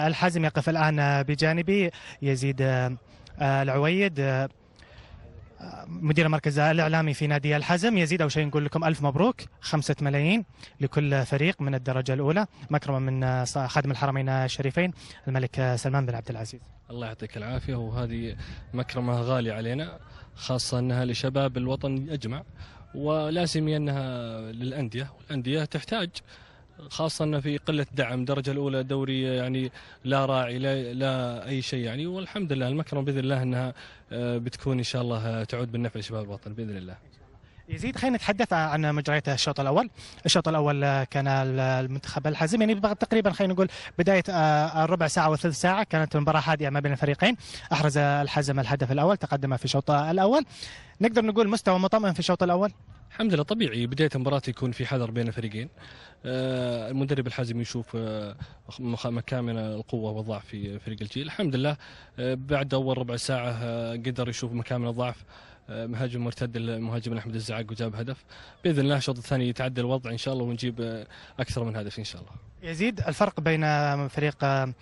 الحزم يقف الآن بجانبي يزيد آه، العويد آه، مدير المركز الإعلامي في نادي الحزم يزيد أو شيء نقول لكم ألف مبروك خمسة ملايين لكل فريق من الدرجة الأولى مكرمه من آه، خادم الحرمين الشريفين الملك سلمان بن عبد العزيز الله يعطيك العافية وهذه مكرمة غالية علينا خاصة أنها لشباب الوطن أجمع ولا سيما أنها للأندية والأندية تحتاج خاصة أنه في قلة دعم درجة الأولى دوري يعني لا راعي لا, لا أي شيء يعني والحمد لله المكرمة بإذن الله أنها آه، بتكون إن شاء الله آه، تعود بالنفع لشباب الوطن بإذن الله يزيد خلينا نتحدث عن مجريات الشوط الاول، الشوط الاول آه، كان المنتخب الحازم يعني تقريبا خلينا نقول بدايه الربع ساعه وثلث ساعه كانت المباراه هادئه ما بين الفريقين، احرز الحزم الهدف الاول تقدم في الشوط الاول، نقدر نقول مستوى مطمئن في الشوط الاول؟ الحمد لله طبيعي بداية المباراة يكون في حذر بين الفريقين آه، المدرب الحازم يشوف آه، مكامن القوة والضعف في فريق الجيل الحمد لله آه، بعد أول ربع ساعة قدر يشوف مكامن الضعف مهاجم مرتد المهاجم احمد الزعاق وجاب هدف باذن الله الشوط الثاني يتعدى الوضع ان شاء الله ونجيب اكثر من هدف ان شاء الله يزيد الفرق بين فريق آه،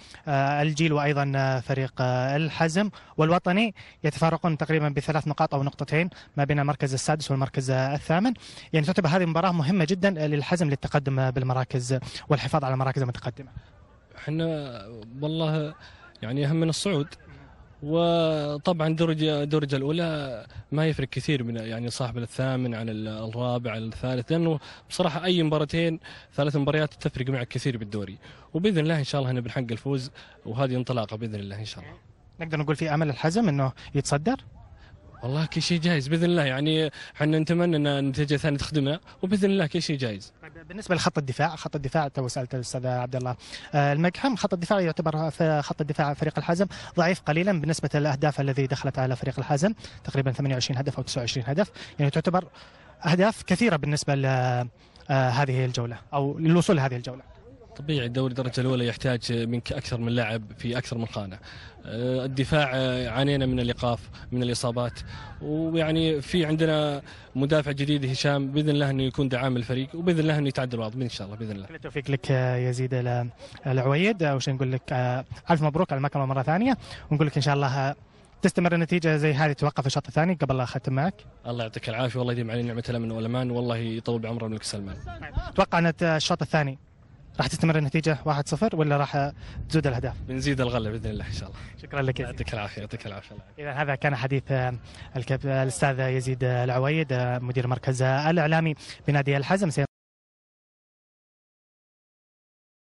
الجيل وايضا آه، فريق آه، الحزم والوطني يتفارقون تقريبا بثلاث نقاط او نقطتين ما بين المركز السادس والمركز الثامن يعني تعتبر هذه المباراه مهمه جدا للحزم للتقدم بالمراكز والحفاظ على المراكز المتقدمه احنا والله يعني اهم من الصعود وطبعا درجة الدرجة الأولى ما يفرق كثير من يعني صاحب الثامن على الرابع عن الثالث لأنه بصراحة أي مباراتين ثلاث مباريات تفرق معك كثير بالدوري وبإذن الله إن شاء الله أنا بنحقق الفوز وهذه انطلاقة بإذن الله إن شاء الله نقدر نقول في أمل الحزم أنه يتصدر؟ والله كل شيء جايز باذن الله يعني احنا نتمنى ان النتيجه الثانيه تخدمنا وباذن الله كل شيء جايز. طيب، بالنسبه لخط الدفاع، خط الدفاع تو سالت الاستاذ عبد الله آه، المقحم، خط الدفاع يعتبر في خط الدفاع فريق الحازم ضعيف قليلا بالنسبه للاهداف الذي دخلت على فريق الحازم تقريبا 28 هدف او 29 هدف، يعني تعتبر اهداف كثيره بالنسبه ل آه، هذه الجوله او للوصول لهذه الجوله. طبيعي الدوري الدرجة الأولى يحتاج منك أكثر من لاعب في أكثر من خانة آه، الدفاع آه، عانينا من الإيقاف من الإصابات ويعني في عندنا مدافع جديد هشام بإذن الله أنه يكون دعام الفريق وبإذن الله أنه يتعدل الوضع إن شاء الله بإذن الله كل التوفيق لك يزيد العويد وش نقول لك آه، ألف مبروك على المكرمة مرة ثانية ونقول لك إن شاء الله تستمر النتيجة زي هذه توقف الشوط الثاني قبل لا أختم معك الله يعطيك العافية والله يديم علينا نعمة الأمن والأمان والله يطول بعمر الملك سلمان توقع أن الشوط الثاني راح تستمر النتيجة 1-0 ولا راح تزود الأهداف؟ بنزيد الغلة بإذن الله إن شاء الله. شكرا لك يعطيك العافية يعطيك العافية. إذا هذا كان حديث الأستاذ يزيد العويد مدير مركز الإعلامي بنادي الحزم